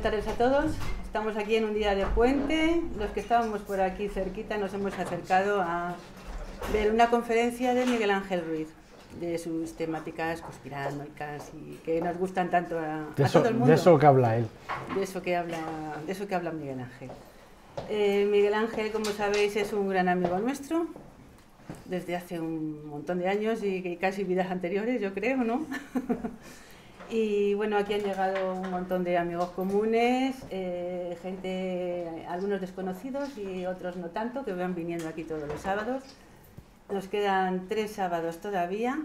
buenas tardes a todos. Estamos aquí en un día de puente. Los que estábamos por aquí cerquita nos hemos acercado a ver una conferencia de Miguel Ángel Ruiz, de sus temáticas conspiranoicas y que nos gustan tanto a, eso, todo el mundo. De eso que habla él. De eso que habla, de eso que habla Miguel Ángel. Eh, Miguel Ángel, como sabéis, es un gran amigo nuestro desde hace un montón de años y, y casi vidas anteriores, yo creo, ¿no? Y bueno, aquí han llegado un montón de amigos comunes, eh, gente, algunos desconocidos y otros no tanto, que van viniendo aquí todos los sábados. Nos quedan tres sábados todavía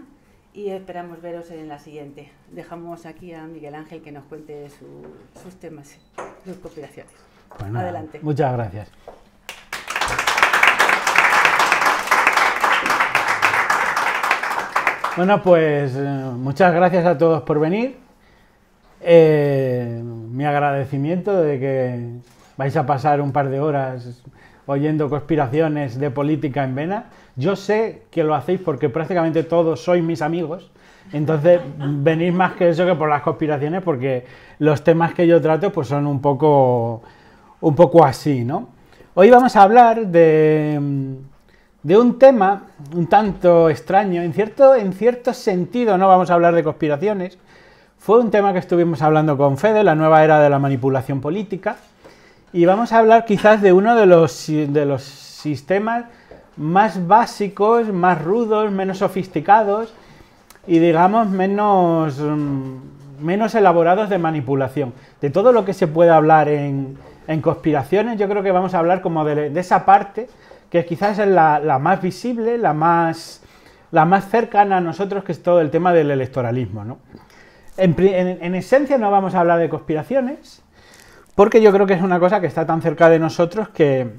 y esperamos veros en la siguiente. Dejamos aquí a Miguel Ángel que nos cuente sus temas, sus cooperaciones. Pues Adelante. Muchas gracias. Bueno, pues eh, muchas gracias a todos por venir. Eh, mi agradecimiento de que vais a pasar un par de horas oyendo conspiraciones de política en Vena. Yo sé que lo hacéis porque prácticamente todos sois mis amigos. Entonces venís más que eso que por las conspiraciones porque los temas que yo trato pues son un poco, un poco así, ¿no? Hoy vamos a hablar de de un tema un tanto extraño, en cierto, en sentido, no vamos a hablar de conspiraciones, fue un tema que estuvimos hablando con Fede, la nueva era de la manipulación política, y vamos a hablar quizás de uno de los, de los sistemas más básicos, más rudos, menos sofisticados y digamos menos, mm, menos elaborados de manipulación. De todo lo que se puede hablar en, conspiraciones, yo creo que vamos a hablar como de, de esa parte que quizás es la, más visible, la más, la más cercana a nosotros, que es todo el tema del electoralismo. En, esencia no vamos a hablar de conspiraciones, porque yo creo que es una cosa que está tan cerca de nosotros que,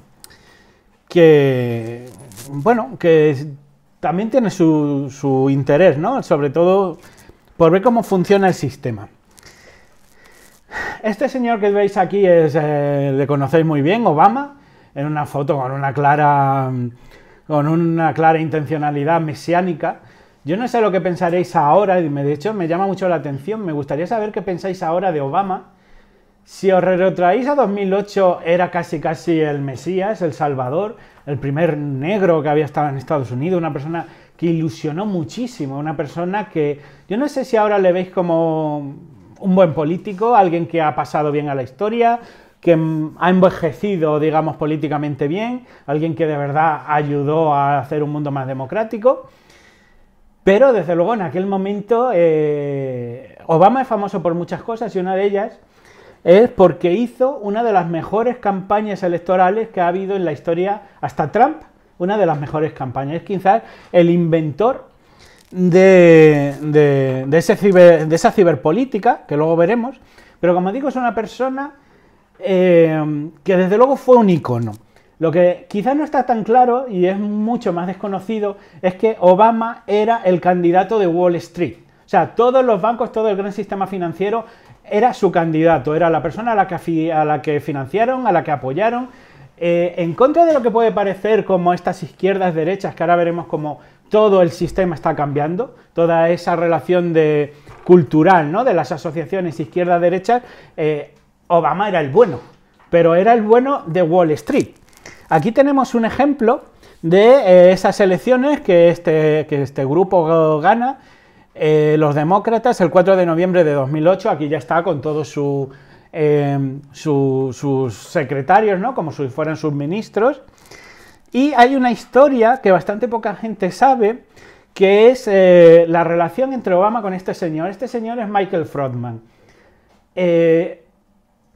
bueno, que también tiene su, su interés, ¿no? Sobre todo por ver cómo funciona el sistema. Este señor que veis aquí es, eh, le conocéis muy bien, Obama en una foto con una clara, con una clara intencionalidad mesiánica. Yo no sé lo que pensaréis ahora, de hecho me llama mucho la atención, me gustaría saber qué pensáis ahora de Obama. Si os retraéis a 2008, era casi casi el Mesías, el Salvador, el primer negro que había estado en Estados Unidos, una persona que ilusionó muchísimo, una persona que yo no sé si ahora le veis como un buen político, alguien que ha pasado bien a la historia, que mm, ha envejecido, digamos, políticamente bien, alguien que de verdad ayudó a hacer un mundo más democrático. Pero desde luego en aquel momento eh, Obama es famoso por muchas cosas y una de ellas es porque hizo una de las mejores campañas electorales que ha habido en la historia hasta Trump, una de las mejores campañas. Es quizás el inventor de, de, de, de esa ciberpolítica, que luego veremos, pero como digo, es una persona Em, que desde luego fue un icono. Lo que quizás no está tan claro y es mucho más desconocido es que Obama era el candidato de Wall Street. O sea, todos los bancos, todo el gran sistema financiero era su candidato, era la persona a la que, a la que financiaron, a la que apoyaron. Eh, en contra de lo que puede parecer como estas izquierdas, derechas, que ahora veremos como todo el sistema está cambiando, toda esa relación de cultural, ¿no? De las asociaciones izquierda-derecha, eh, Obama era el bueno, pero era el bueno de Wall Street. Aquí tenemos un ejemplo de eh, esas elecciones que este, este grupo gana, eh, los demócratas, el 4 de noviembre de 2008, aquí ya está con todos em, sus secretarios, ¿no? como si fueran sus ministros. Y hay una historia que bastante poca gente sabe, que es eh, la relación entre Obama con este señor. Este señor es Michael Frodman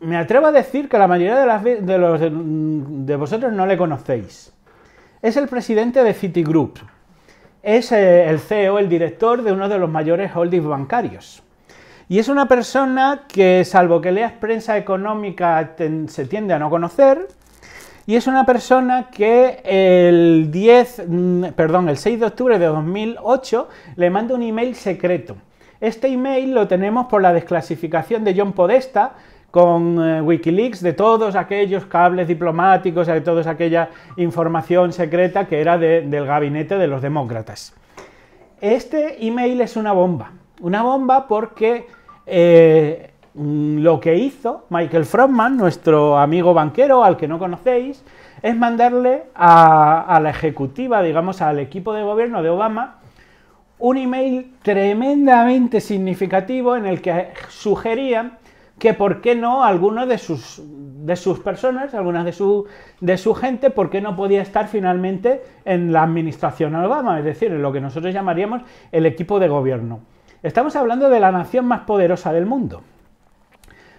me atrevo a decir que la mayoría de, vosotros no le conocéis. Es el presidente de Citigroup. Es eh, el CEO, el director de uno de los mayores holdings bancarios. Y es una persona que, salvo que leas prensa económica, se tiende a no conocer. Y es una persona que el 10, mm, perdón, el 6 de octubre de 2008 le manda un email secreto. Este email lo tenemos por la desclasificación de John Podesta, con eh, Wikileaks de todos aquellos cables diplomáticos, de toda aquella información secreta que era del gabinete de los demócratas. Este email es una bomba, una bomba porque eh, mm, lo que hizo Michael Frontman, nuestro amigo banquero al que no conocéis, es mandarle a la ejecutiva, digamos, al equipo de gobierno de Obama, un email tremendamente significativo en el que sugerían que por qué no alguna de sus, de sus personas, algunas de su, de su gente, por qué no podía estar finalmente en la administración Obama, es decir, en lo que nosotros llamaríamos el equipo de gobierno. Estamos hablando de la nación más poderosa del mundo.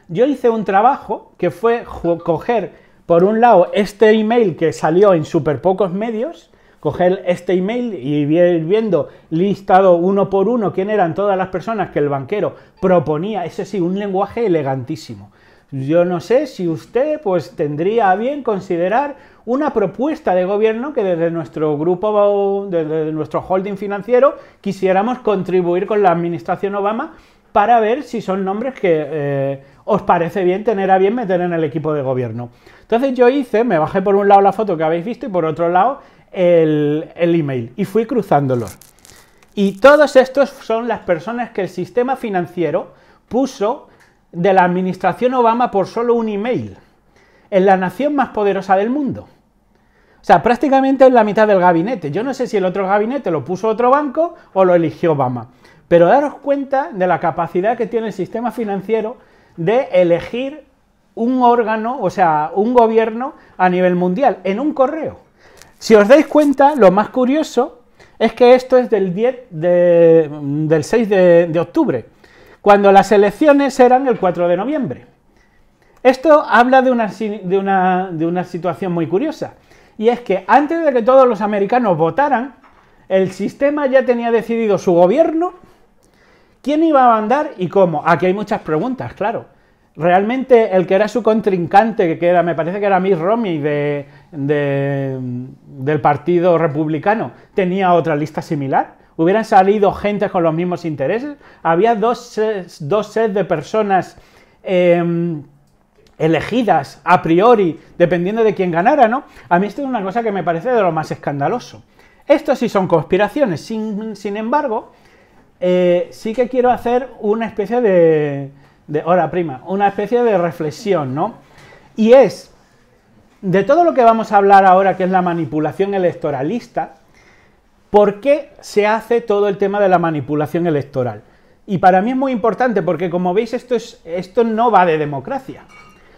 Yo hice un trabajo que fue coger, por un lado, este email que salió en súper pocos medios, coger este email y ir viendo listado uno por uno quién eran todas las personas que el banquero proponía, ese sí, un lenguaje elegantísimo. Yo no sé si usted pues tendría bien considerar una propuesta de gobierno que desde nuestro grupo, desde nuestro holding financiero, quisiéramos contribuir con la administración Obama para ver si son nombres que eh, os parece bien tener a bien meter en el equipo de gobierno. Entonces yo hice, me bajé por un lado la foto que habéis visto y por otro lado el, email y fui cruzándolos. Y todos estos son las personas que el sistema financiero puso de la administración Obama por solo un email en la nación más poderosa del mundo. O sea, prácticamente en la mitad del gabinete. Yo no sé si el otro gabinete lo puso otro banco o lo eligió Obama. Pero daros cuenta de la capacidad que tiene el sistema financiero de elegir un órgano, o sea, un gobierno a nivel mundial, en un correo. Si os dais cuenta, lo más curioso es que esto es del 10 del 6 de, octubre, cuando las elecciones eran el 4 de noviembre. Esto habla de una, situación muy curiosa, y es que antes de que todos los americanos votaran, el sistema ya tenía decidido su gobierno, quién iba a mandar y cómo. Aquí hay muchas preguntas, claro. Realmente el que era su contrincante, que era, me parece que era Mitt Romney de, de, del Partido Republicano tenía otra lista similar. Hubieran salido gente con los mismos intereses. Había dos, dos sets de personas em, elegidas a priori, dependiendo de quién ganara, ¿no? A mí esto es una cosa que me parece de lo más escandaloso. Esto sí son conspiraciones. Sin, embargo, eh, sí que quiero hacer una especie de, de hora prima, una especie de reflexión, ¿no? Y es de todo lo que vamos a hablar ahora, que es la manipulación electoralista, ¿por qué se hace todo el tema de la manipulación electoral? Y para mí es muy importante porque, como veis, esto, esto no va de democracia.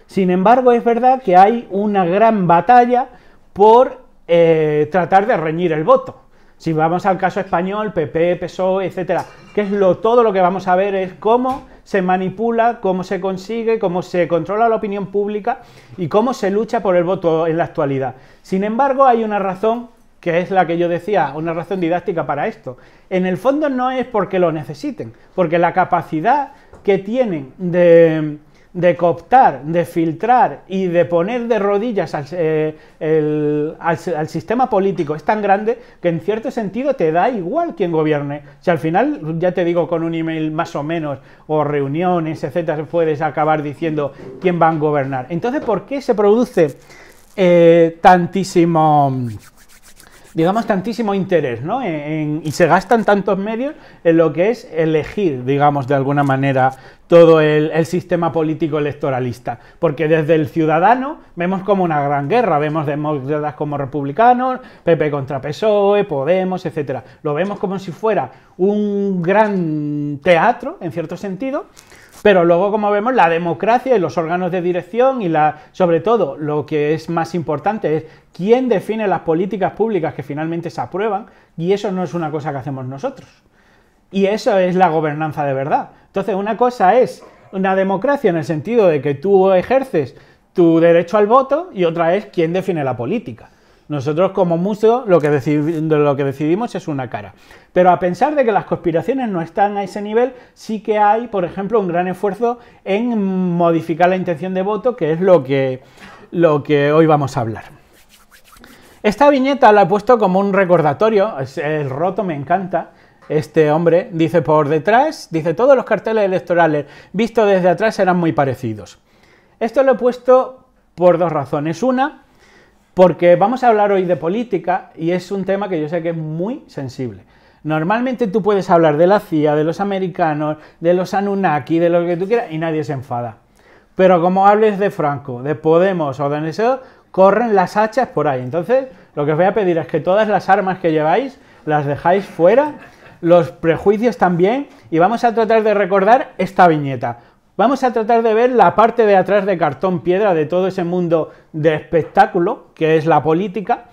Sin embargo, es verdad que hay una gran batalla por eh, tratar de reñir el voto. Si vamos al caso español, PP, PSOE, etcétera, que es lo, todo lo que vamos a ver es cómo se manipula, cómo se consigue, cómo se controla la opinión pública y cómo se lucha por el voto en la actualidad. Sin embargo, hay una razón que es la que yo decía, una razón didáctica para esto. En el fondo no es porque lo necesiten, porque la capacidad que tienen de de cooptar, de filtrar y de poner de rodillas eh, al, sistema político es tan grande que en cierto sentido te da igual quién gobierne. Si al final, ya te digo, con un email más o menos o reuniones, etcétera, puedes acabar diciendo quién va a gobernar. Entonces, ¿por qué se produce eh, tantísimo digamos, tantísimo interés, ¿no? y se gastan tantos medios en lo que es elegir, digamos, de alguna manera todo el, sistema político electoralista. Porque desde el ciudadano vemos como una gran guerra, vemos demócratas como republicanos, PP contra PSOE, Podemos, etcétera. Lo vemos como si fuera un gran teatro, en cierto sentido, pero luego, como vemos, la democracia y los órganos de dirección y la, sobre todo, lo que es más importante es quién define las políticas públicas que finalmente se aprueban y eso no es una cosa que hacemos nosotros. Y eso es la gobernanza de verdad. Entonces, una cosa es una democracia en el sentido de que tú ejerces tu derecho al voto y otra es quién define la política. Nosotros como museo, lo, que decidimos es una cara. Pero a pensar de que las conspiraciones no están a ese nivel, sí que hay, por ejemplo, un gran esfuerzo en modificar la intención de voto, que es lo que, lo que hoy vamos a hablar. Esta viñeta la he puesto como un recordatorio, es, el roto me encanta, este hombre, dice por detrás, dice todos los carteles electorales vistos desde atrás eran muy parecidos. Esto lo he puesto por dos razones. Una, porque vamos a hablar hoy de política y es un tema que yo sé que es muy sensible. Normalmente tú puedes hablar de la CIA, de los americanos, de los Anunnaki, de lo que tú quieras y nadie se enfada. Pero como hables de Franco, de Podemos o de NSO, corren las hachas por ahí. Entonces, lo que os voy a pedir es que todas las armas que lleváis las dejáis fuera, los prejuicios también, y vamos a tratar de recordar esta viñeta. Vamos a tratar de ver la parte de atrás de cartón piedra de todo ese mundo de espectáculo que es la política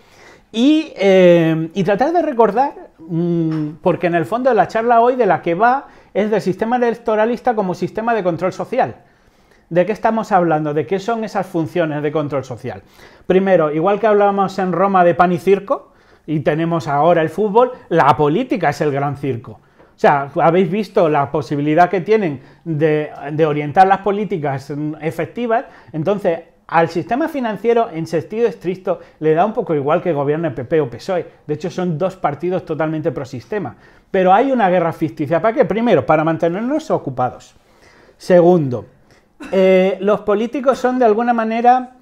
y, eh, tratar de recordar, mm, porque en el fondo de la charla hoy de la que va es del sistema electoralista como sistema de control social. ¿De qué estamos hablando? ¿De qué son esas funciones de control social? Primero, igual que hablábamos en Roma de pan y circo, y tenemos ahora el fútbol, la política es el gran circo. O sea, habéis visto la posibilidad que tienen de, orientar las políticas efectivas, entonces al sistema financiero, en sentido estricto, le da un poco igual que gobierne PP o PSOE. De hecho, son dos partidos totalmente prosistema. Pero hay una guerra ficticia. ¿Para qué? Primero, para mantenernos ocupados. Segundo, eh, los políticos son de alguna manera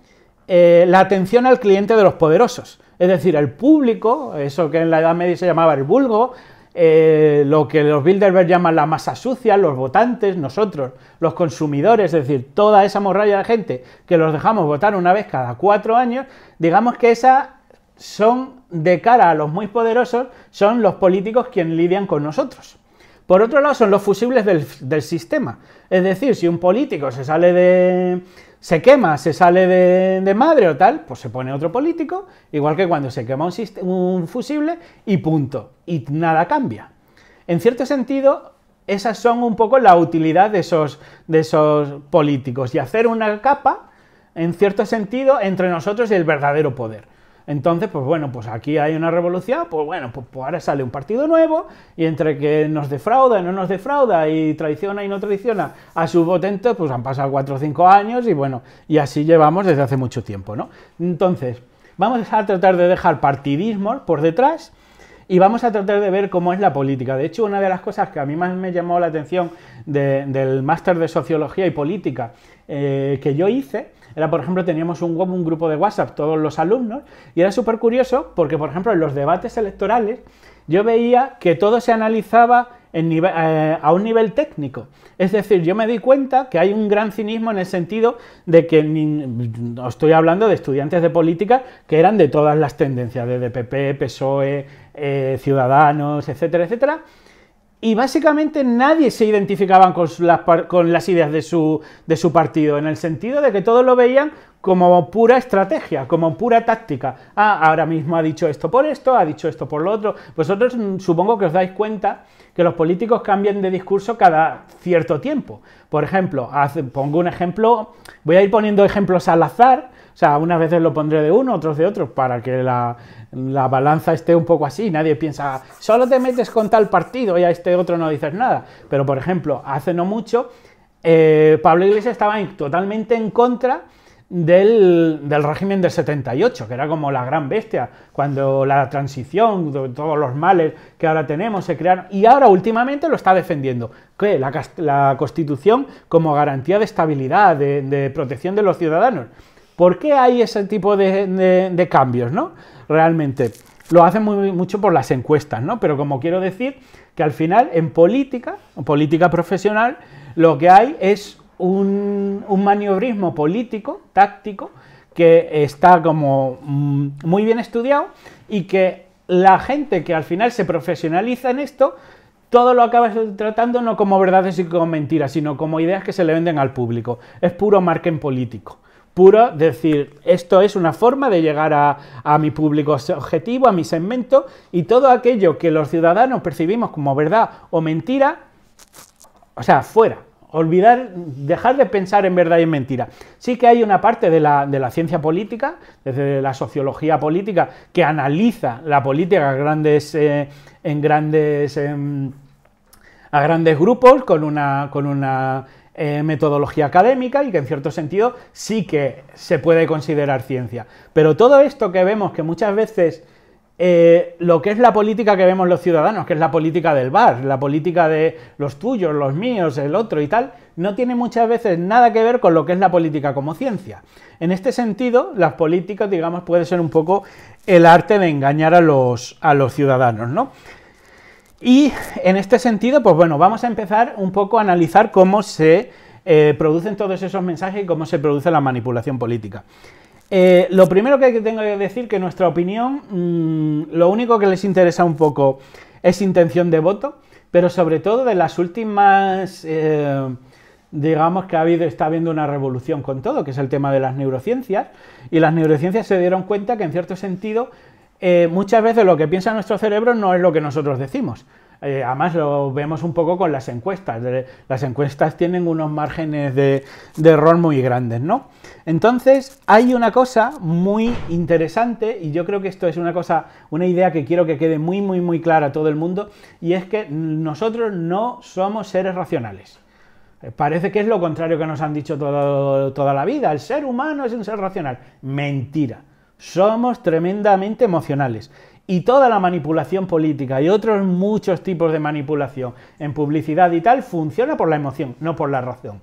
eh, la atención al cliente de los poderosos. Es decir, el público, eso que en la Edad Media se llamaba el vulgo, eh, lo que los Bilderberg llaman la masa sucia, los votantes, nosotros, los consumidores, es decir, toda esa morralla de gente que los dejamos votar una vez cada cuatro años, digamos que esas son, de cara a los muy poderosos, son los políticos quienes lidian con nosotros. Por otro lado, son los fusibles del, sistema. Es decir, si un político se sale de, se quema, se sale de, madre o tal, pues se pone otro político, igual que cuando se quema un, un, fusible y punto, y nada cambia. En cierto sentido, esas son un poco la utilidad de esos, de esos políticos y hacer una capa, en cierto sentido, entre nosotros y el verdadero poder. Entonces, pues bueno, pues aquí hay una revolución, pues bueno, pues, pues ahora sale un partido nuevo y entre que nos defrauda y no nos defrauda y traiciona y no traiciona a sus votantes, pues han pasado cuatro o cinco años y bueno, y así llevamos desde hace mucho tiempo, ¿no? Entonces, vamos a tratar de dejar partidismo por detrás y vamos a tratar de ver cómo es la política. De hecho, una de las cosas que a mí más me llamó la atención del máster de sociología y política eh, que yo hice era, por ejemplo, teníamos un, grupo de WhatsApp, todos los alumnos, y era súper curioso porque, por ejemplo, en los debates electorales yo veía que todo se analizaba eh, a un nivel técnico. Es decir, yo me di cuenta que hay un gran cinismo en el sentido de que estoy hablando de estudiantes de política que eran de todas las tendencias, de PP, PSOE, eh, ciudadanos, etcétera, etcétera. Y básicamente nadie se identificaba con las, ideas de su, de su partido, en el sentido de que todos lo veían como pura estrategia, como pura táctica. Ah, ahora mismo ha dicho esto por esto, ha dicho esto por lo otro. Vosotros mm, supongo que os dais cuenta que los políticos cambien de discurso cada cierto tiempo. Por ejemplo, pongo un ejemplo, voy a ir poniendo ejemplos al azar, o sea, unas veces lo pondré de uno, otros de otros, para que la, balanza esté un poco así. Nadie piensa, solo te metes con tal partido y a este otro no dices nada. Pero, por ejemplo, hace no mucho, eh, Pablo Iglesias estaba totalmente en contra del, del, régimen del 78, que era como la gran bestia, cuando la transición, todos los males que ahora tenemos se crearon, y ahora últimamente lo está defendiendo, que la, la, Constitución como garantía de estabilidad, de, protección de los ciudadanos. ¿Por qué hay ese tipo de, de, cambios, no? Realmente lo hacen muy, mucho por las encuestas, ¿no? Pero como quiero decir, que al final en política, en política profesional, lo que hay es un, maniobrismo político, táctico, que está como mm, muy bien estudiado y que la gente que al final se profesionaliza en esto, todo lo acaba tratando no como verdades y como mentiras, sino como ideas que se le venden al público. Es puro marketing político. Puro decir, esto es una forma de llegar a, a mi público objetivo, a mi segmento, y todo aquello que los ciudadanos percibimos como verdad o mentira, o sea, fuera olvidar, dejar de pensar en verdad y en mentira. Sí que hay una parte de la, ciencia política, desde la sociología política, que analiza la política a grandes, eh, en grandes, em, a grandes grupos con una, con una eh, metodología académica y que en cierto sentido sí que se puede considerar ciencia. Pero todo esto que vemos que muchas veces eh, lo que es la política que vemos los ciudadanos, que es la política del bar, la política de los tuyos, los míos, el otro y tal, no tiene muchas veces nada que ver con lo que es la política como ciencia. En este sentido, las políticas, digamos, puede ser un poco el arte de engañar a los, ciudadanos, ¿no? Y en este sentido, pues bueno, vamos a empezar un poco a analizar cómo se eh, producen todos esos mensajes y cómo se produce la manipulación política. Eh, lo primero que tengo que decir que nuestra opinión, mm, lo único que les interesa un poco es intención de voto, pero sobre todo de las últimas, eh, digamos que ha habido, está habiendo una revolución con todo, que es el tema de las neurociencias, y las neurociencias se dieron cuenta que en cierto sentido eh, muchas veces lo que piensa nuestro cerebro no es lo que nosotros decimos. Eh, además lo vemos un poco con las encuestas. Las encuestas tienen unos márgenes de, error muy grandes, ¿no? Entonces, hay una cosa muy interesante, y yo creo que esto es una cosa, una idea que quiero que quede muy, muy, muy clara a todo el mundo, y es que nosotros no somos seres racionales. Eh, parece que es lo contrario que nos han dicho toda la vida. El ser humano es un ser racional. Mentira. Somos tremendamente emocionales y toda la manipulación política y otros muchos tipos de manipulación en publicidad y tal funciona por la emoción, no por la razón.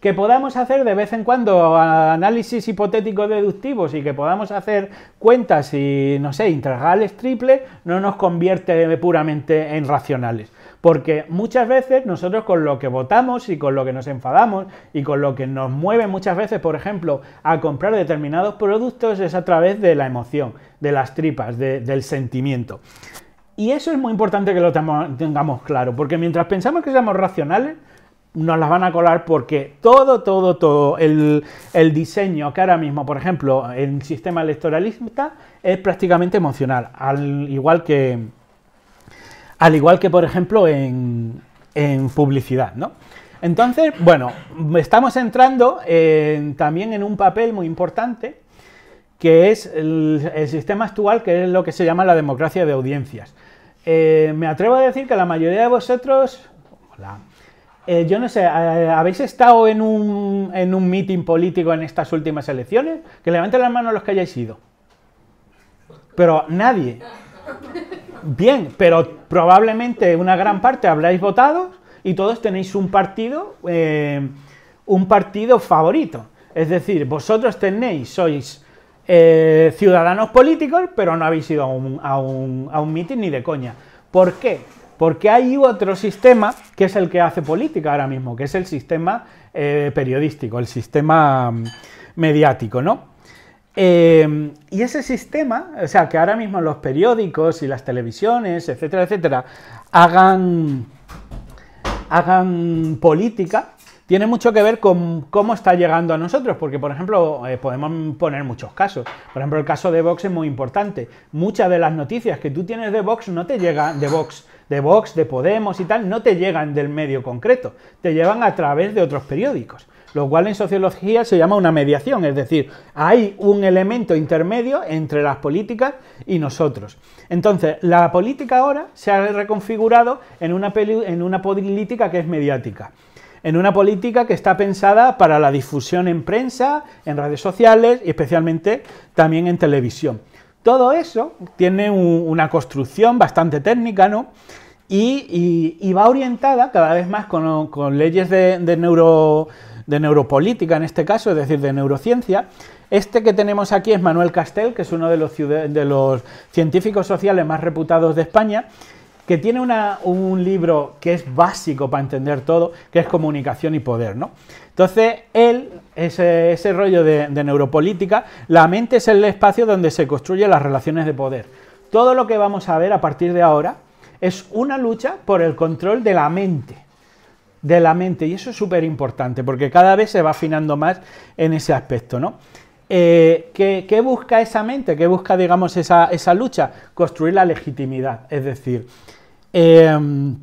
Que podamos hacer de vez en cuando análisis hipotéticos deductivos y que podamos hacer cuentas y, no sé, intragales triples, no nos convierte puramente en racionales. Porque muchas veces nosotros con lo que votamos y con lo que nos enfadamos y con lo que nos mueve muchas veces, por ejemplo, a comprar determinados productos es a través de la emoción, de las tripas, del sentimiento. Y eso es muy importante que lo tengamos claro, porque mientras pensamos que seamos racionales, nos las van a colar porque todo, todo, todo el, el, diseño que ahora mismo, por ejemplo, el sistema electoralista es prácticamente emocional, al igual que, al igual que, por ejemplo, en, publicidad, ¿no? Entonces, bueno, estamos entrando también en un papel muy importante que es el, sistema actual, que es lo que se llama la democracia de audiencias. Eh, me atrevo a decir que la mayoría de vosotros, hola, eh, yo no sé, eh, ¿habéis estado en un, en un político en estas últimas elecciones? Que levanten las manos los que hayáis ido. Pero nadie. Bien, pero probablemente una gran parte habréis votado y todos tenéis un partido, eh, un partido favorito. Es decir, vosotros tenéis, sois eh, ciudadanos políticos, pero no habéis ido a un, a mitin ni de coña. ¿Por qué? Porque hay otro sistema que es el que hace política ahora mismo, que es el sistema eh, periodístico, el sistema mm, mediático, ¿no? Em, y ese sistema, o sea, que ahora mismo los periódicos y las televisiones, etcétera, etcétera, hagan, hagan política, tiene mucho que ver con cómo está llegando a nosotros, porque por ejemplo eh, podemos poner muchos casos. Por ejemplo, el caso de Vox es muy importante. Muchas de las noticias que tú tienes de Vox no te llegan de Vox, de Vox, de Podemos y tal, no te llegan del medio concreto, te llevan a través de otros periódicos lo cual en sociología se llama una mediación, es decir, hay un elemento intermedio entre las políticas y nosotros. Entonces, la política ahora se ha reconfigurado en una, en una política que es mediática en una política que está pensada para la difusión en prensa, en redes sociales y especialmente también en televisión. Todo eso tiene una construcción bastante técnica, ¿no? Y, va orientada cada vez más con, leyes de, de neuro de neuropolítica en este caso, es decir, de neurociencia. Este que tenemos aquí es Manuel Castel, que es uno de los, de los científicos sociales más reputados de España, que tiene un libro que es básico para entender todo, que es Comunicación y Poder, ¿no? Entonces, él, ese, ese rollo de, de neuropolítica, la mente es el espacio donde se construyen las relaciones de poder. Todo lo que vamos a ver a partir de ahora es una lucha por el control de la mente de la mente. Y eso es súper importante, porque cada vez se va afinando más en ese aspecto, ¿no? Eh, ¿qué, busca esa mente? ¿Qué busca, digamos, esa, lucha? Construir la legitimidad. Es decir, em,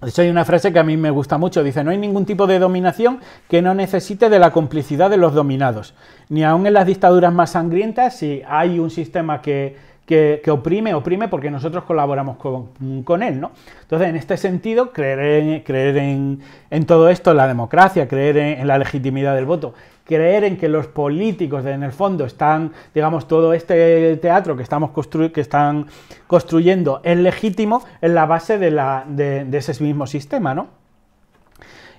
hay una frase que a mí me gusta mucho. Dice, no hay ningún tipo de dominación que no necesite de la complicidad de los dominados. Ni aún en las dictaduras más sangrientas, si hay un sistema que que, oprime, oprime porque nosotros colaboramos con, él, ¿no? Entonces, en este sentido, creer en, creer en, todo esto, en la democracia, creer en, la legitimidad del voto, creer en que los políticos, en el fondo, están, digamos, todo este teatro que, estamos que están construyendo es legítimo, en la base de, ese mismo sistema, ¿no?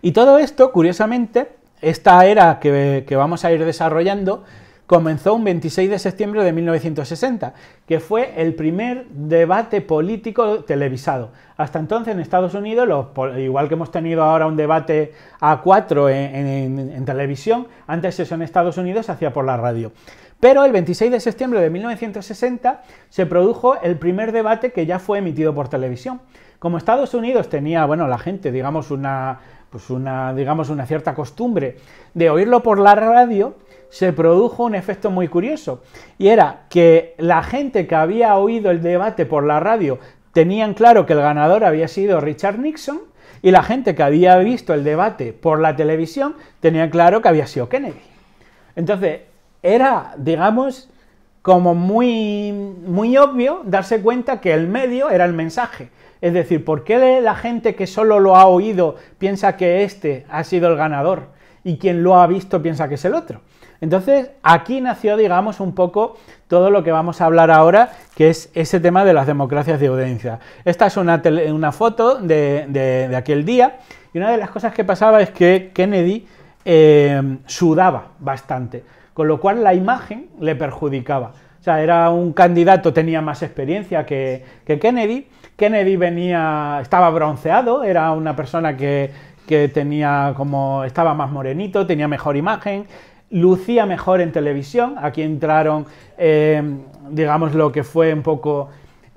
Y todo esto, curiosamente, esta era que, que vamos a ir desarrollando, comenzó un 26 de septiembre de 1960, que fue el primer debate político televisado. Hasta entonces en Estados Unidos, igual que hemos tenido ahora un debate a cuatro en, en televisión, antes eso en Estados Unidos se hacía por la radio. Pero el 26 de septiembre de 1960 se produjo el primer debate que ya fue emitido por televisión. Como Estados Unidos tenía, bueno, la gente, digamos, una, pues una, digamos, una cierta costumbre de oírlo por la radio, se produjo un efecto muy curioso y era que la gente que había oído el debate por la radio tenían claro que el ganador había sido Richard Nixon y la gente que había visto el debate por la televisión tenía claro que había sido Kennedy. Entonces, era, digamos, como muy, muy obvio darse cuenta que el medio era el mensaje. Es decir, ¿por qué la gente que solo lo ha oído piensa que este ha sido el ganador y quien lo ha visto piensa que es el otro? Entonces, aquí nació, digamos, un poco todo lo que vamos a hablar ahora, que es ese tema de las democracias de audiencia. Esta es una, foto de, aquel día, y una de las cosas que pasaba es que Kennedy eh, sudaba bastante, con lo cual la imagen le perjudicaba. O sea, era un candidato, tenía más experiencia que, Kennedy. Kennedy venía, estaba bronceado, era una persona que, que tenía como, estaba más morenito, tenía mejor imagen, lucía mejor en televisión. Aquí entraron, eh, digamos, lo que fue un poco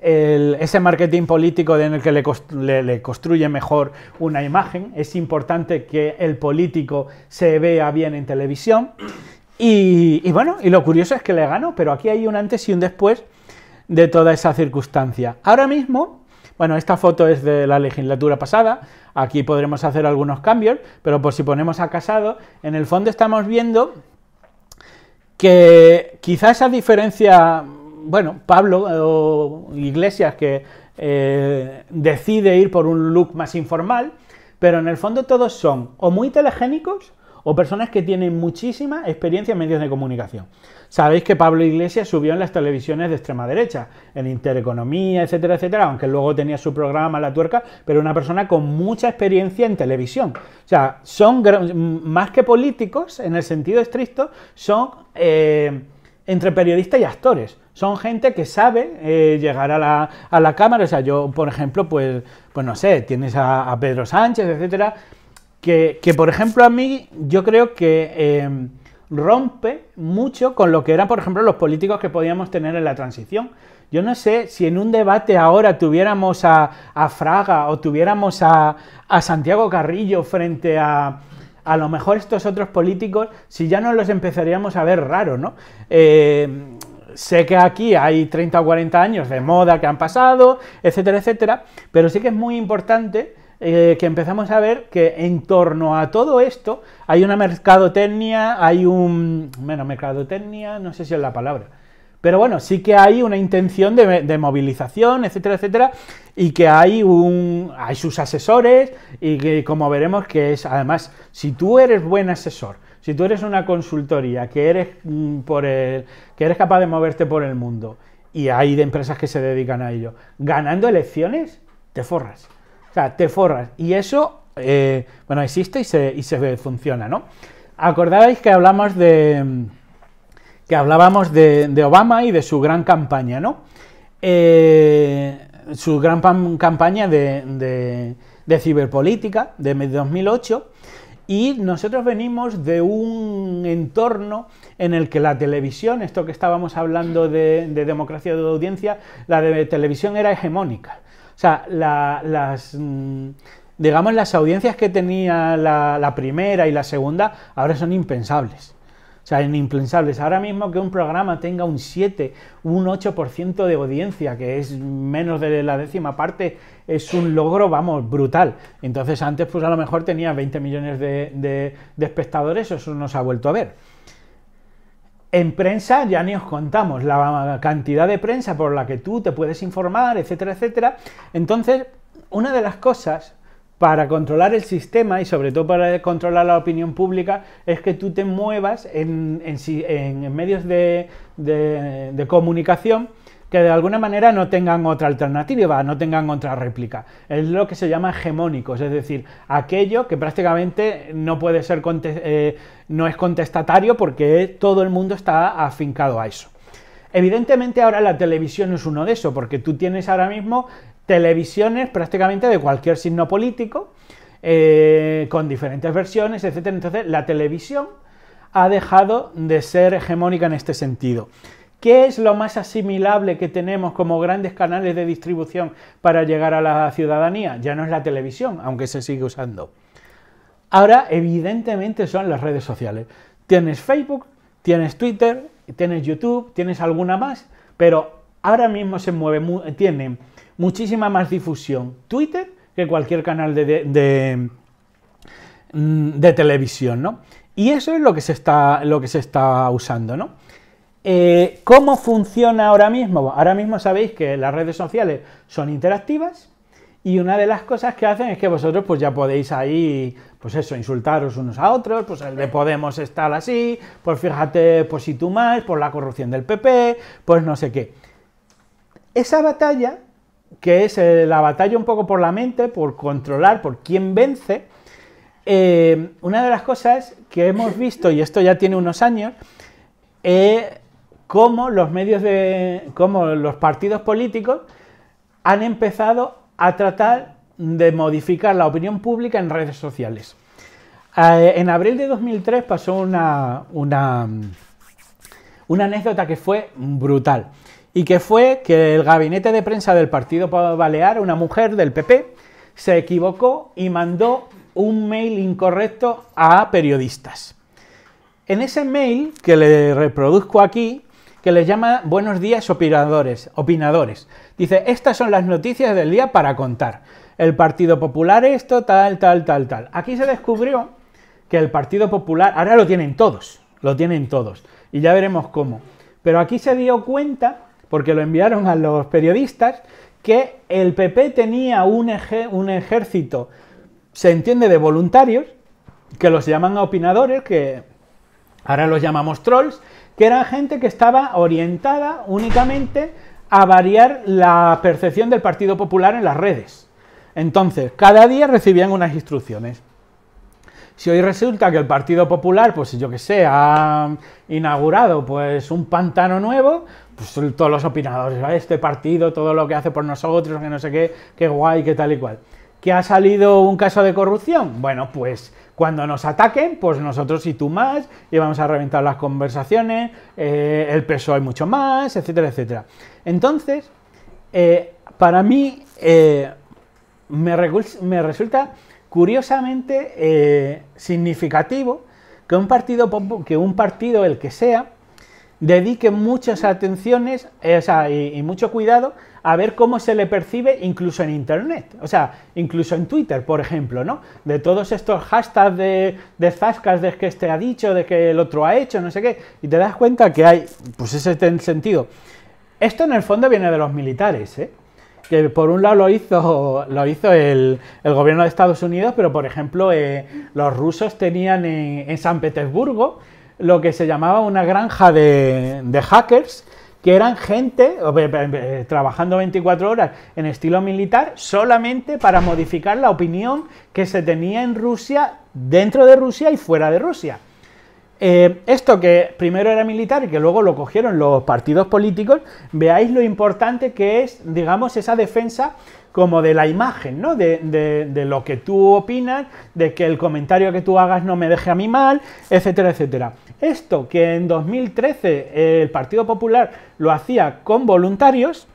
ese marketing político en el que le, construye mejor una imagen. Es importante que el político se vea bien en televisión. Y, y, bueno, y lo curioso es que le ganó, pero aquí hay un antes y un después de toda esa circunstancia. Ahora mismo bueno, esta foto es de la legislatura pasada, aquí podremos hacer algunos cambios, pero por si ponemos a Casado, en el fondo estamos viendo que quizá esa diferencia, bueno, Pablo eh, o Iglesias que eh, decide ir por un look más informal, pero en el fondo todos son o muy telegénicos o personas que tienen muchísima experiencia en medios de comunicación. Sabéis que Pablo Iglesias subió en las televisiones de extrema derecha, en Intereconomía, etcétera, etcétera, aunque luego tenía su programa La Tuerca, pero una persona con mucha experiencia en televisión. O sea, son más que políticos, en el sentido estricto, son eh, entre periodistas y actores. Son gente que sabe eh, llegar a la, cámara. O sea, yo, por ejemplo, pues, pues no sé, tienes a, Pedro Sánchez, etcétera, que, por ejemplo, a mí, yo creo que. Eh, rompe mucho con lo que eran, por ejemplo, los políticos que podíamos tener en la transición. Yo no sé si en un debate ahora tuviéramos a, Fraga o tuviéramos a, a Santiago Carrillo frente a, a lo mejor estos otros políticos, si ya no los empezaríamos a ver raros, ¿no? Eh, sé que aquí hay 30 o 40 años de moda que han pasado, etcétera, etcétera, pero sí que es muy importante eh, que empezamos a ver que en torno a todo esto hay una mercadotecnia, hay un... Bueno, mercadotecnia, no sé si es la palabra. Pero bueno, sí que hay una intención de, movilización, etcétera, etcétera, y que hay un. hay sus asesores, y que como veremos que es, además, si tú eres buen asesor, si tú eres una consultoría, que eres mm, por el, que eres capaz de moverte por el mundo, y hay de empresas que se dedican a ello, ganando elecciones, te forras. O sea, te forras. Y eso, eh, bueno, existe y se, y se funciona, ¿no? ¿Acordáis que hablamos de. que hablábamos de, Obama y de su gran campaña, ¿no? Eh, su gran campaña de, de, de ciberpolítica de 2008. Y nosotros venimos de un entorno en el que la televisión, esto que estábamos hablando de, de, democracia de audiencia, la de televisión era hegemónica. O sea, las... Mm, digamos, las audiencias que tenía la, primera y la segunda ahora son impensables. O sea, impensables. Ahora mismo que un programa tenga un 7, un 8% de audiencia, que es menos de la décima parte, es un logro, vamos, brutal. Entonces antes pues a lo mejor tenía 20 millones de, de espectadores, eso no se ha vuelto a ver. En prensa ya ni os contamos la cantidad de prensa por la que tú te puedes informar, etcétera, etcétera. Entonces, una de las cosas para controlar el sistema y sobre todo para controlar la opinión pública es que tú te muevas en, medios de comunicación que de alguna manera no tengan otra alternativa, no tengan otra réplica. Es lo que se llama hegemónico, es decir, aquello que prácticamente no puede ser eh, no es contestatario porque todo el mundo está afincado a eso. Evidentemente ahora la televisión es uno de eso, porque tú tienes ahora mismo televisiones prácticamente de cualquier signo político, eh, con diferentes versiones, etc. Entonces la televisión ha dejado de ser hegemónica en este sentido. ¿Qué es lo más asimilable que tenemos como grandes canales de distribución para llegar a la ciudadanía? Ya no es la televisión, aunque se sigue usando. Ahora, evidentemente, son las redes sociales. Tienes Facebook, tienes Twitter, tienes YouTube, tienes alguna más, pero ahora mismo se mueve, tiene muchísima más difusión Twitter que cualquier canal mm, de, televisión, ¿no? Y eso es lo que se está, lo que se está usando, ¿no? Eh, ¿Cómo funciona ahora mismo? Ahora mismo sabéis que las redes sociales son interactivas y una de las cosas que hacen es que vosotros pues ya podéis ahí, pues eso, insultaros unos a otros, pues el Podemos estar así, pues fíjate, pues si tú más, por pues la corrupción del PP, pues no sé qué. Esa batalla, que es eh, la batalla un poco por la mente, por controlar, por quién vence, eh, una de las cosas que hemos visto, y esto ya tiene unos años, eh, cómo los medios de. cómo los partidos políticos han empezado a tratar de modificar la opinión pública en redes sociales. Eh, en abril de 2003 pasó una, una, una anécdota que fue brutal y que fue que el gabinete de prensa del Partido Balear, una mujer del PP, se equivocó y mandó un mail incorrecto a periodistas. En ese mail que le reproduzco aquí, que le llama Buenos días opinadores, opinadores. Dice, estas son las noticias del día para contar. El Partido Popular esto, tal, tal, tal, tal. Aquí se descubrió que el Partido Popular, ahora lo tienen todos, lo tienen todos, y ya veremos cómo. Pero aquí se dio cuenta, porque lo enviaron a los periodistas, que el PP tenía un, un ejército, se entiende, de voluntarios, que los llaman opinadores, que ahora los llamamos trolls, que era gente que estaba orientada únicamente a variar la percepción del Partido Popular en las redes. Entonces, cada día recibían unas instrucciones. Si hoy resulta que el Partido Popular, pues yo que sé, ha inaugurado pues un pantano nuevo, pues todos los opinadores, ah, este partido, todo lo que hace por nosotros, que no sé qué, qué guay, qué tal y cual. ¿Que ha salido un caso de corrupción? Bueno, pues cuando nos ataquen, pues nosotros y tú más, y vamos a reventar las conversaciones, eh, el peso hay mucho más, etcétera, etcétera. Entonces, eh, para mí eh, me, me, resulta curiosamente significativo que un partido, que un partido el que sea, dedique muchas atenciones eh, y, mucho cuidado a ver cómo se le percibe incluso en Internet, o sea, incluso en Twitter, por ejemplo, ¿no? De todos estos hashtags de, de zascas de que este ha dicho, de que el otro ha hecho, no sé qué, y te das cuenta que hay, pues ese sentido. Esto en el fondo viene de los militares, ¿eh? que por un lado lo hizo, lo hizo el, gobierno de Estados Unidos, pero por ejemplo eh, los rusos tenían en San Petersburgo, lo que se llamaba una granja de, hackers, que eran gente trabajando 24 horas en estilo militar solamente para modificar la opinión que se tenía en Rusia, dentro de Rusia y fuera de Rusia. Eh, esto que primero era militar y que luego lo cogieron los partidos políticos, veáis lo importante que es, digamos, esa defensa como de la imagen, ¿no? De, lo que tú opinas, de que el comentario que tú hagas no me deje a mí mal, etcétera, etcétera. Esto que en 2013 el Partido Popular lo hacía con voluntarios,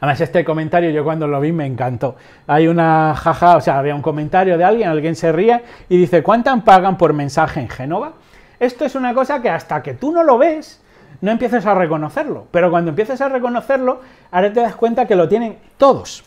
Además, este comentario yo cuando lo vi me encantó. Hay una jaja, o sea, había un comentario de alguien, alguien se ríe y dice, ¿cuántas pagan por mensaje en Génova? Esto es una cosa que hasta que tú no lo ves, no empiezas a reconocerlo. Pero cuando empiezas a reconocerlo, ahora te das cuenta que lo tienen todos.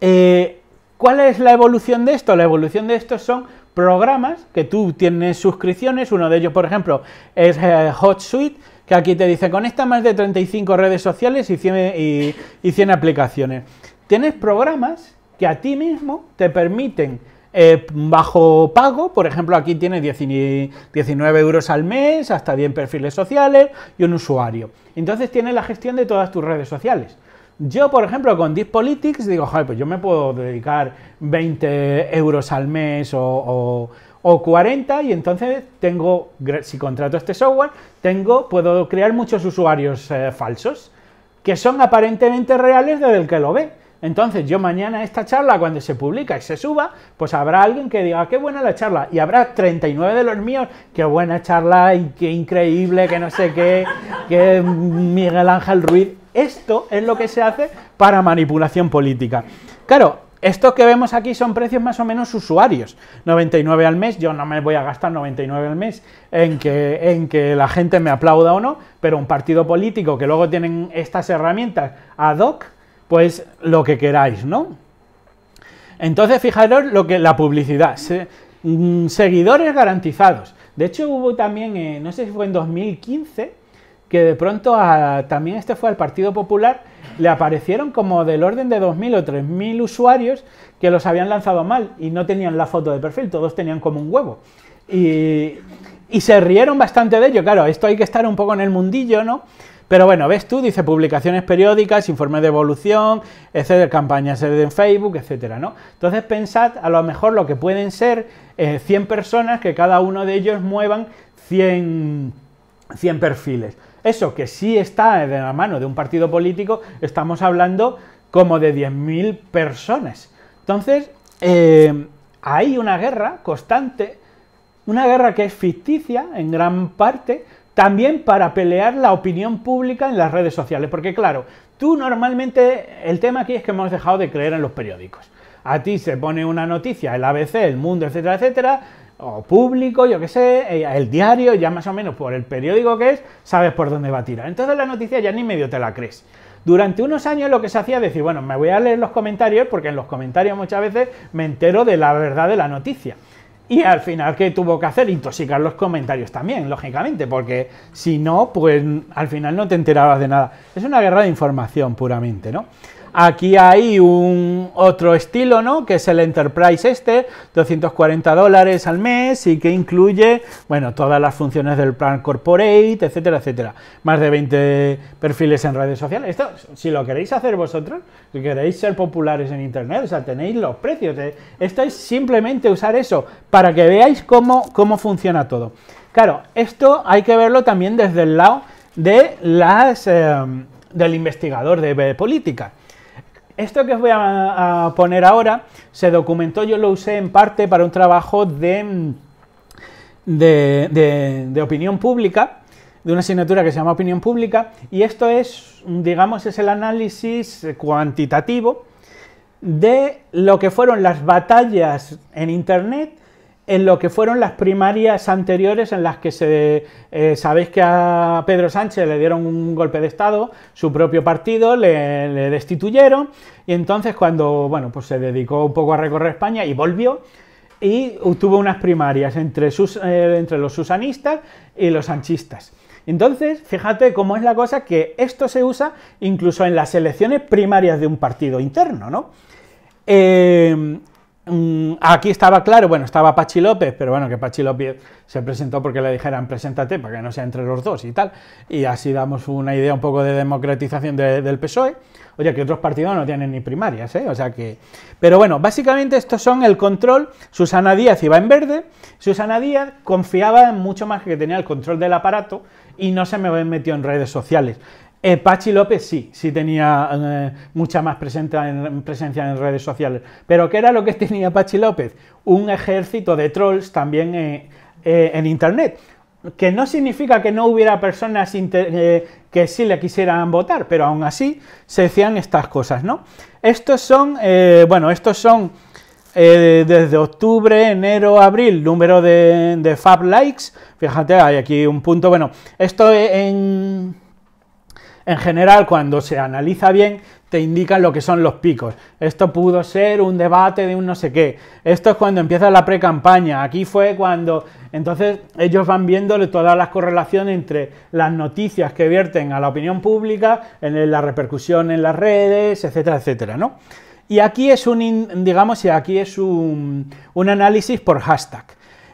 Eh, ¿Cuál es la evolución de esto? La evolución de esto son programas que tú tienes suscripciones. Uno de ellos, por ejemplo, es eh, HotSuite, que aquí te dice conecta más de 35 redes sociales y y 100 aplicaciones. Tienes programas que a ti mismo te permiten eh, bajo pago, por ejemplo, aquí tiene 19 euros al mes, hasta 10 perfiles sociales y un usuario. Entonces tiene la gestión de todas tus redes sociales. Yo, por ejemplo, con Dispolitics digo, joder, pues yo me puedo dedicar 20 euros al mes o, 40 y entonces tengo, si contrato este software, tengo, puedo crear muchos usuarios eh, falsos que son aparentemente reales desde el que lo ve. Entonces yo mañana esta charla, cuando se publica y se suba, pues habrá alguien que diga, ah, qué buena la charla. Y habrá 39 de los míos, qué buena charla, y qué increíble, que no sé qué, que Miguel Ángel Ruiz. Esto es lo que se hace para manipulación política. Claro, estos que vemos aquí son precios más o menos usuarios. 99 al mes, yo no me voy a gastar 99 al mes en que, en que la gente me aplauda o no, pero un partido político que luego tienen estas herramientas ad hoc, pues lo que queráis, ¿no? Entonces, fijaros lo que la publicidad, mm, seguidores garantizados. De hecho, hubo también, eh, no sé si fue en 2015, que de pronto también este fue al Partido Popular, le aparecieron como del orden de 2.000 o 3.000 usuarios que los habían lanzado mal y no tenían la foto de perfil, todos tenían como un huevo. Y, y se rieron bastante de ello, claro, esto hay que estar un poco en el mundillo, ¿no? Pero bueno, ves tú, dice publicaciones periódicas, informes de evolución, etcétera, campañas en Facebook, etcétera, ¿no? Entonces pensad a lo mejor lo que pueden ser 100 eh, personas que cada uno de ellos muevan 100, perfiles. Eso que sí está de la mano de un partido político, estamos hablando como de 10.000 personas. Entonces, eh, hay una guerra constante, una guerra que es ficticia en gran parte, también para pelear la opinión pública en las redes sociales, porque claro, tú normalmente el tema aquí es que hemos dejado de creer en los periódicos. A ti se pone una noticia, el ABC, el mundo, etcétera, etcétera, o público, yo qué sé, eh, el diario, ya más o menos por el periódico que es, sabes por dónde va a tirar. Entonces la noticia ya ni medio te la crees. Durante unos años lo que se hacía es decir, bueno, me voy a leer los comentarios porque en los comentarios muchas veces me entero de la verdad de la noticia. Y al final, ¿qué tuvo que hacer? Intoxicar los comentarios también, lógicamente, porque si no, pues al final no te enterabas de nada. Es una guerra de información puramente, ¿no? Aquí hay un otro estilo, ¿no? Que es el Enterprise este, 240 dólares al mes y que incluye, bueno, todas las funciones del plan corporate, etcétera, etcétera. Más de 20 perfiles en redes sociales. Esto, si lo queréis hacer vosotros, si queréis ser populares en Internet, o sea, tenéis los precios. ¿eh? Esto es simplemente usar eso para que veáis cómo, funciona todo. Claro, esto hay que verlo también desde el lado de las, eh, del investigador de política. Esto que os voy a, poner ahora se documentó, yo lo usé en parte para un trabajo mm, de, de, de opinión pública, de una asignatura que se llama opinión pública, y esto es, digamos, es el análisis cuantitativo de lo que fueron las batallas en Internet en lo que fueron las primarias anteriores en las que se eh, sabéis que a Pedro Sánchez le dieron un golpe de estado, su propio partido le, destituyeron y entonces cuando bueno pues se dedicó un poco a recorrer España y volvió y tuvo unas primarias entre, sus, eh, entre los susanistas y los sanchistas. Entonces, fíjate cómo es la cosa que esto se usa incluso en las elecciones primarias de un partido interno, ¿no? Eh, Mm, aquí estaba claro, bueno, estaba Pachi López, pero bueno, que Pachi López se presentó porque le dijeran, preséntate, para que no sea entre los dos y tal. Y así damos una idea un poco de democratización del PSOE. Oye, que otros partidos no tienen ni primarias, ¿eh? O sea que... Pero bueno, básicamente estos son el control. Susana Díaz iba en verde. Susana Díaz confiaba mucho más que tenía el control del aparato y no se me metió en redes sociales. Eh, Pachi López sí, sí tenía eh, mucha más presencia en, redes sociales. Pero ¿qué era lo que tenía Pachi López? Un ejército de trolls también eh, en Internet. Que no significa que no hubiera personas que sí le quisieran votar, pero aún así se decían estas cosas, ¿no? Estos son, bueno, estos son desde octubre, enero, abril, número de, de Fab Likes. Fíjate, hay aquí un punto, bueno, esto en en general cuando se analiza bien te indican lo que son los picos. Esto pudo ser un debate de un no sé qué. Esto es cuando empieza la pre-campaña. Aquí fue cuando... Entonces ellos van viéndole todas las correlaciones entre las noticias que vierten a la opinión pública, en la repercusión en las redes, etcétera, etcétera, ¿no? Y aquí es un, digamos, y aquí es un, un análisis por hashtag.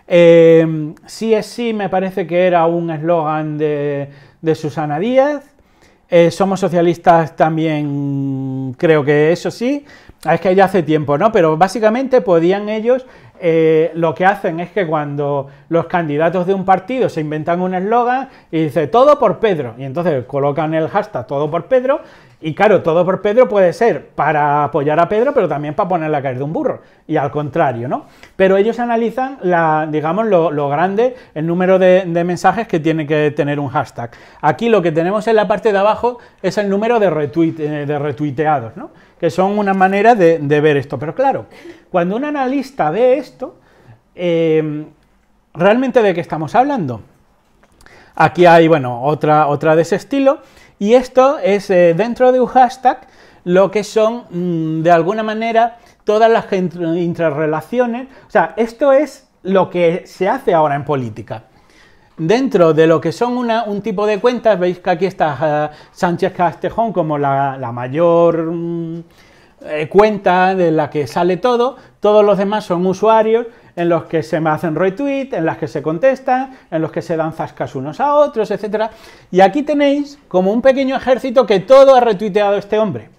Eh, sí es sí, me parece que era un eslogan de Susana Díaz. Eh, somos socialistas también, creo que eso sí, ah, es que ya hace tiempo, ¿no? Pero básicamente podían ellos, eh, lo que hacen es que cuando los candidatos de un partido se inventan un eslogan y dice todo por Pedro, y entonces colocan el hashtag todo por Pedro y claro, todo por Pedro puede ser para apoyar a Pedro, pero también para ponerle a caer de un burro. Y al contrario, ¿no? Pero ellos analizan, digamos, lo, grande, el número de, mensajes que tiene que tener un hashtag. Aquí lo que tenemos en la parte de abajo es el número de, eh, retuiteados, ¿no? Que son una manera de, ver esto. Pero claro, cuando un analista ve esto, em, ¿realmente de qué estamos hablando? Aquí hay, bueno, otra, otra de ese estilo. Y esto es eh, dentro de un hashtag lo que son, mm, de alguna manera, todas las interrelaciones. O sea, esto es lo que se hace ahora en política. Dentro de lo que son un tipo de cuentas, veis que aquí está eh, Sánchez Castejón como la, mayor mm, eh, cuenta de la que sale todo, todos los demás son usuarios, en los que se me hacen retweet, en las que se contestan, en los que se dan zascas unos a otros, etcétera. Y aquí tenéis como un pequeño ejército que todo ha retuiteado este hombre.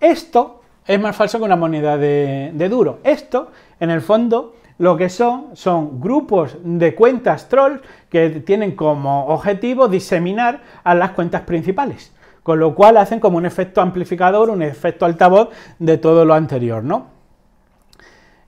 Esto es más falso que una moneda de, de duro. Esto, en el fondo, lo que son son grupos de cuentas trolls que tienen como objetivo diseminar a las cuentas principales con lo cual hacen como un efecto amplificador, un efecto altavoz de todo lo anterior, ¿no?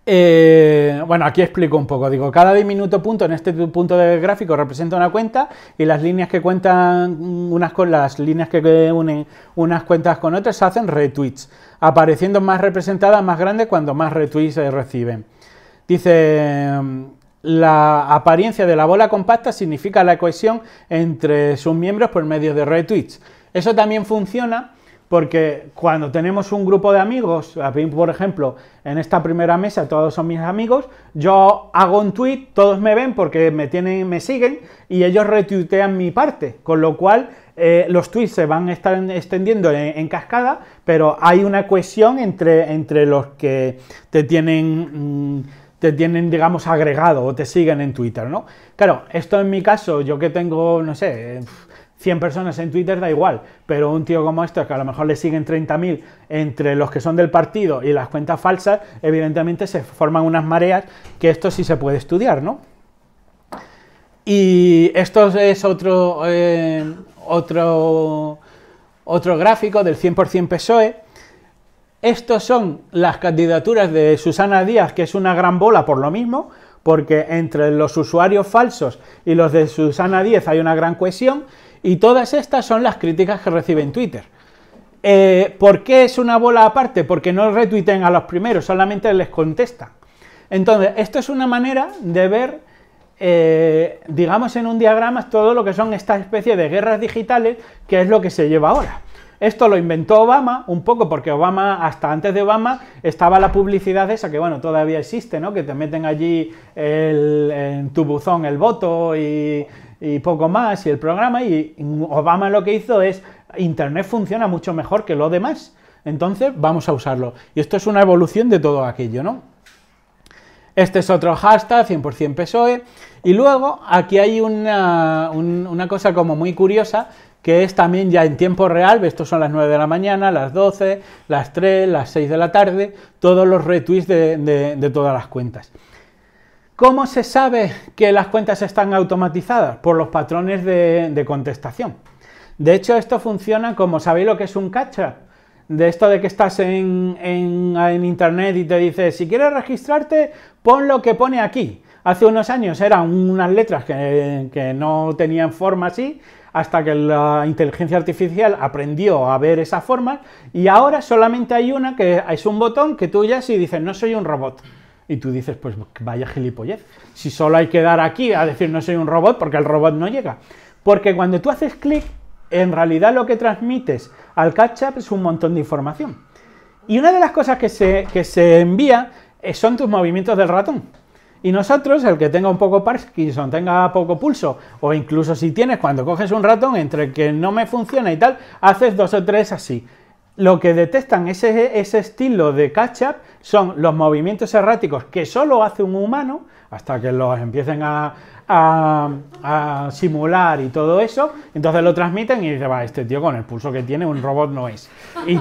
Eh, bueno, aquí explico un poco. Digo, cada diminuto punto en este punto de gráfico representa una cuenta y las líneas que cuentan unas con las líneas que unen unas cuentas con otras hacen retweets, apareciendo más representadas, más grandes cuando más retweets se reciben. Dice, la apariencia de la bola compacta significa la cohesión entre sus miembros por medio de retweets. Eso también funciona porque cuando tenemos un grupo de amigos, por ejemplo, en esta primera mesa todos son mis amigos, yo hago un tweet, todos me ven porque me tienen, me siguen y ellos retuitean mi parte, con lo cual eh, los tweets se van a estar extendiendo en, cascada, pero hay una cohesión entre, entre los que te tienen mm, te tienen, digamos, agregado o te siguen en Twitter, ¿no? Claro, esto en mi caso, yo que tengo, no sé, eh, 100 personas en Twitter da igual, pero un tío como este, que a lo mejor le siguen 30.000 entre los que son del partido y las cuentas falsas, evidentemente se forman unas mareas que esto sí se puede estudiar, ¿no? Y esto es otro, eh, otro, otro gráfico del 100% PSOE. Estos son las candidaturas de Susana Díaz, que es una gran bola por lo mismo, porque entre los usuarios falsos y los de Susana Díaz hay una gran cohesión y todas estas son las críticas que recibe en Twitter. Eh, ¿Por qué es una bola aparte? Porque no retuiten a los primeros, solamente les contesta. Entonces, esto es una manera de ver, eh, digamos en un diagrama, todo lo que son estas especies de guerras digitales, que es lo que se lleva ahora. Esto lo inventó Obama, un poco porque Obama, hasta antes de Obama, estaba la publicidad esa que, bueno, todavía existe, ¿no? Que te meten allí en tu buzón el voto y y poco más y el programa y Obama lo que hizo es Internet funciona mucho mejor que lo demás. Entonces vamos a usarlo. Y esto es una evolución de todo aquello, ¿no? Este es otro hashtag, 100% PSOE. Y luego aquí hay una, cosa como muy curiosa, que es también ya en tiempo real, estos son las 9 de la mañana, las 12, las 3, las 6 de la tarde, todos los retweets de todas las cuentas. ¿Cómo se sabe que las cuentas están automatizadas? Por los patrones de, contestación. De hecho, esto funciona como, ¿sabéis lo que es un captcha? De esto de que estás en, internet y te dice, si quieres registrarte, pon lo que pone aquí. Hace unos años eran unas letras que, no tenían forma así, hasta que la inteligencia artificial aprendió a ver esa forma, y ahora solamente hay una que es un botón que tú ya si dices, no soy un robot. Y tú dices, pues vaya gilipollez. Si solo hay que dar aquí a decir no soy un robot, porque el robot no llega. Porque cuando tú haces clic, en realidad lo que transmites al catch-up es un montón de información. Y una de las cosas que se, envía eh, son tus movimientos del ratón. Y nosotros, el que tenga un poco Parkinson, tenga poco pulso, o incluso si tienes cuando coges un ratón entre que no me funciona y tal, haces dos o tres así lo que detectan ese, ese estilo de catch-up son los movimientos erráticos que solo hace un humano, hasta que los empiecen a, simular y todo eso, entonces lo transmiten y dice, va, este tío con el pulso que tiene un robot no es. y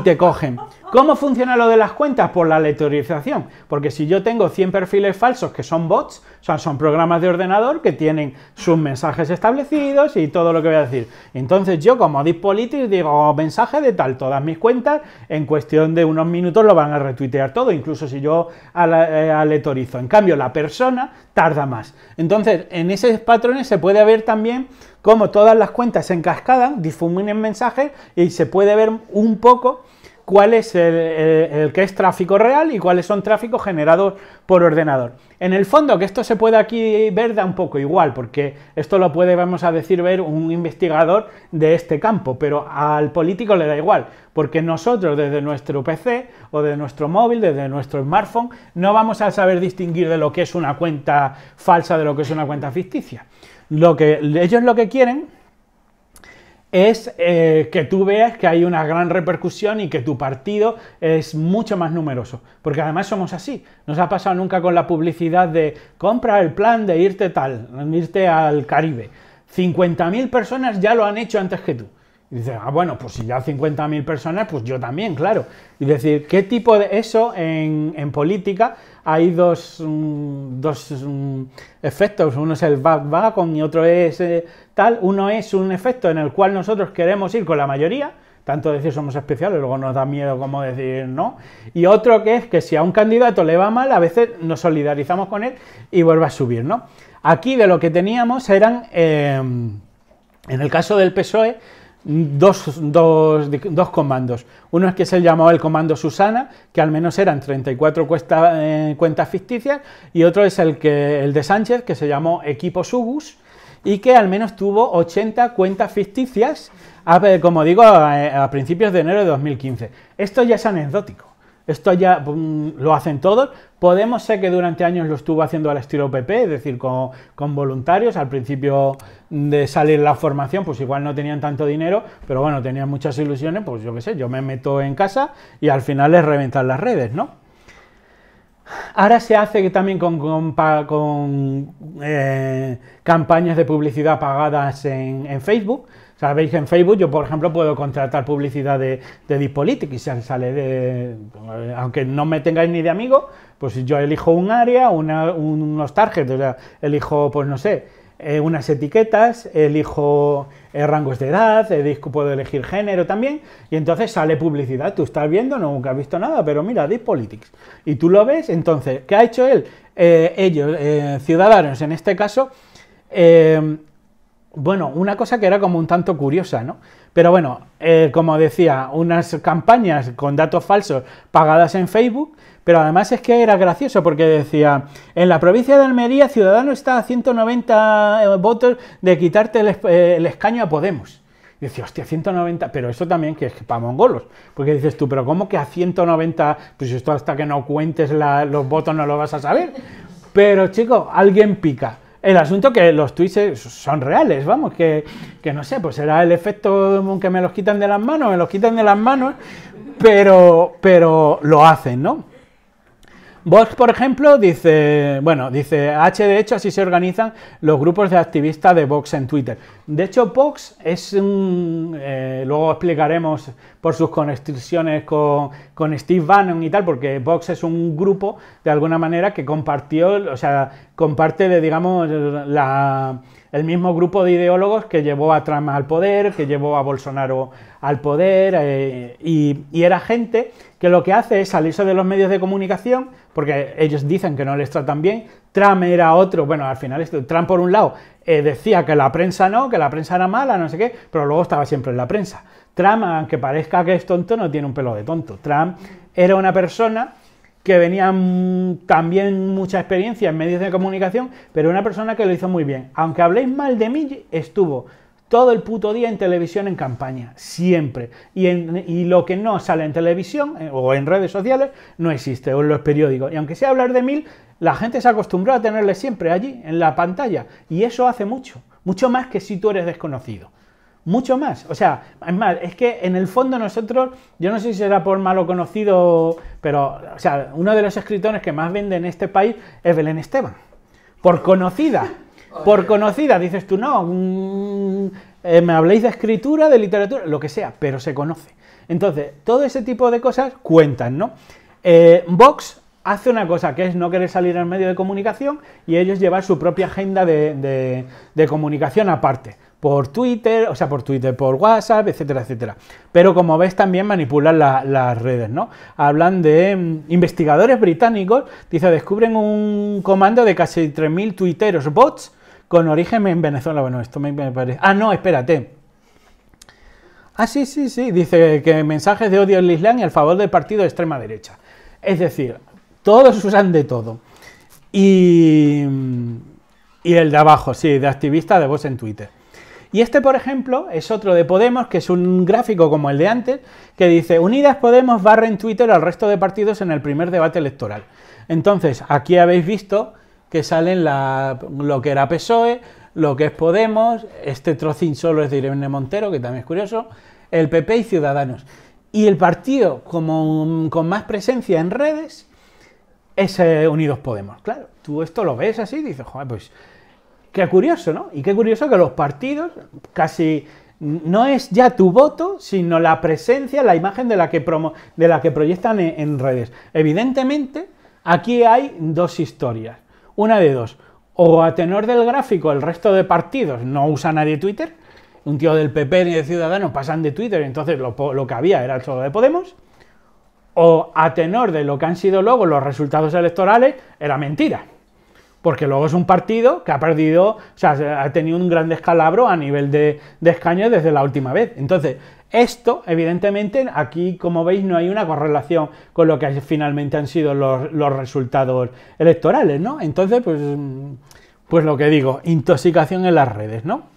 te cogen. ¿Cómo funciona lo de las cuentas? Por la lectorización. Porque si yo tengo 100 perfiles falsos que son bots, o son programas de ordenador que tienen sus mensajes establecidos y todo lo que voy a decir. Entonces yo como Dispolitics digo oh, mensaje de tal, todas mis cuentas en cuestión de unos minutos lo van a retuitear todo, incluso si yo aleatorizo. Eh, en cambio, la persona tarda más. Entonces, en esos patrones se puede ver también cómo todas las cuentas se encascadan, difuminan mensajes y se puede ver un poco cuál es el, que es tráfico real y cuáles son tráficos generados por ordenador. En el fondo, que esto se puede aquí ver da un poco igual, porque esto lo puede, vamos a decir, ver un investigador de este campo, pero al político le da igual, porque nosotros desde nuestro PC o de nuestro móvil, desde nuestro smartphone, no vamos a saber distinguir de lo que es una cuenta falsa de lo que es una cuenta ficticia. Lo que ellos lo que quieren es eh, que tú veas que hay una gran repercusión y que tu partido es mucho más numeroso. Porque además somos así. Nos ha pasado nunca con la publicidad de compra el plan de irte tal, irte al Caribe. 50.000 personas ya lo han hecho antes que tú. Y ah, bueno, pues si ya 50.000 personas, pues yo también, claro. Y decir, ¿qué tipo de eso en, política? Hay dos, mm, dos mm, efectos, uno es el con y otro es eh, tal. Uno es un efecto en el cual nosotros queremos ir con la mayoría, tanto decir somos especiales, luego nos da miedo como decir no. Y otro que es que si a un candidato le va mal, a veces nos solidarizamos con él y vuelve a subir, ¿no? Aquí de lo que teníamos eran, em, en el caso del PSOE, Dos, comandos. Uno es que se llamó el comando Susana, que al menos eran 34 eh, cuentas ficticias, y otro es el, que, el de Sánchez, que se llamó Equipo Subus, y que al menos tuvo 80 cuentas ficticias, a, como digo, a principios de enero de 2015. Esto ya es anecdótico. Esto ya mm, lo hacen todos. Podemos ser que durante años lo estuvo haciendo al estilo PP, es decir, con, voluntarios. Al principio de salir la formación, pues igual no tenían tanto dinero, pero bueno, tenían muchas ilusiones, pues yo qué sé, yo me meto en casa y al final es reventar las redes, ¿no? Ahora se hace que también con, eh, campañas de publicidad pagadas en Facebook veis en Facebook yo, por ejemplo, puedo contratar publicidad de, Dispolitics y sale de... Aunque no me tengáis ni de amigo, pues yo elijo un área, unos targets, elijo, pues no sé, eh, unas etiquetas, elijo eh, rangos de edad, eh, disco puedo elegir género también, y entonces sale publicidad. Tú estás viendo, nunca has visto nada, pero mira, Dispolitics. Y tú lo ves, entonces, ¿qué ha hecho él? ellos, ciudadanos en este caso, bueno, una cosa que era como un tanto curiosa, ¿no? Pero bueno, eh, como decía, unas campañas con datos falsos pagadas en Facebook, pero además es que era gracioso porque decía, en la provincia de Almería Ciudadano está a 190 eh, votos de quitarte eh, el, escaño a Podemos. Y decía, hostia, 190, pero eso también que es para mongolos, porque dices tú, pero ¿cómo que a 190? Pues esto hasta que no cuentes los votos no lo vas a saber. Pero chico, alguien pica. El asunto que los tweets son reales, vamos, que, que no sé, pues será el efecto que me los quitan de las manos, me los quitan de las manos, pero, pero lo hacen, ¿no? Vox, por ejemplo, dice, bueno, dice H, de hecho, así se organizan los grupos de activistas de Vox en Twitter. De hecho, Vox es un, eh, luego explicaremos por sus conexiones con, con, Steve Bannon y tal, porque Vox es un grupo, de alguna manera, que compartió, o sea, comparte, de, digamos, la el mismo grupo de ideólogos que llevó a Trump al poder, que llevó a Bolsonaro al poder, eh, y, era gente que lo que hace es salirse de los medios de comunicación, porque ellos dicen que no les tratan bien, Trump era otro, bueno, al final este, Trump por un lado eh, decía que la prensa no, que la prensa era mala, no sé qué, pero luego estaba siempre en la prensa. Trump, aunque parezca que es tonto, no tiene un pelo de tonto. Trump era una persona que venían también mucha experiencia en medios de comunicación, pero una persona que lo hizo muy bien. Aunque habléis mal de mí, estuvo todo el puto día en televisión en campaña, siempre. Y, en, y, lo que no sale en televisión eh, o en redes sociales no existe, o en los periódicos. Y aunque sea hablar de mil, la gente se acostumbró a tenerle siempre allí, en la pantalla. Y eso hace mucho, mucho más que si tú eres desconocido mucho más. O sea, es más, es que en el fondo nosotros, yo no sé si será por malo conocido, pero, o sea, uno de los escritores que más vende en este país es Belén Esteban. Por conocida. Por conocida, dices tú, no, mm, eh, me habléis de escritura, de literatura, lo que sea, pero se conoce. Entonces, todo ese tipo de cosas cuentan, ¿no? Eh, Vox hace una cosa que es no querer salir al medio de comunicación y ellos llevan su propia agenda de comunicación aparte por Twitter, o sea, por Twitter, por WhatsApp, etcétera, etcétera. Pero como ves, también manipulan las redes, ¿no? Hablan de mm, investigadores británicos, dice, descubren un comando de casi 3.000 tuiteros bots con origen en Venezuela. Bueno, esto me, parece... Ah, no, espérate. Ah, sí, sí, sí, dice que mensajes de odio al Islam y al favor del partido de extrema derecha. Es decir, todos usan de todo. Y... Mm, y el de abajo, sí, de activista de voz en Twitter. Y este, por ejemplo, es otro de Podemos, que es un gráfico como el de antes, que dice, Unidas Podemos barra en Twitter al resto de partidos en el primer debate electoral. Entonces, aquí habéis visto que salen lo que era PSOE, lo que es Podemos, este trocín solo es de Irene Montero, que también es curioso, el PP y Ciudadanos. Y el partido con más presencia en redes es eh, Unidos Podemos. Claro, tú esto lo ves así, dices, joder, pues Qué curioso, ¿no? Y qué curioso que los partidos casi no es ya tu voto, sino la presencia, la imagen de la que, promo de la que proyectan en, redes. Evidentemente, aquí hay dos historias. Una de dos. O a tenor del gráfico, el resto de partidos no usa nadie Twitter. Un tío del PP ni de Ciudadanos pasan de Twitter, entonces lo, que había era solo de Podemos. O a tenor de lo que han sido luego los resultados electorales, era mentira porque luego es un partido que ha perdido, o sea, ha tenido un gran descalabro a nivel de, de escaños desde la última vez. Entonces, esto, evidentemente, aquí, como veis, no hay una correlación con lo que finalmente han sido los, los resultados electorales, ¿no? Entonces, pues, pues lo que digo, intoxicación en las redes, ¿no?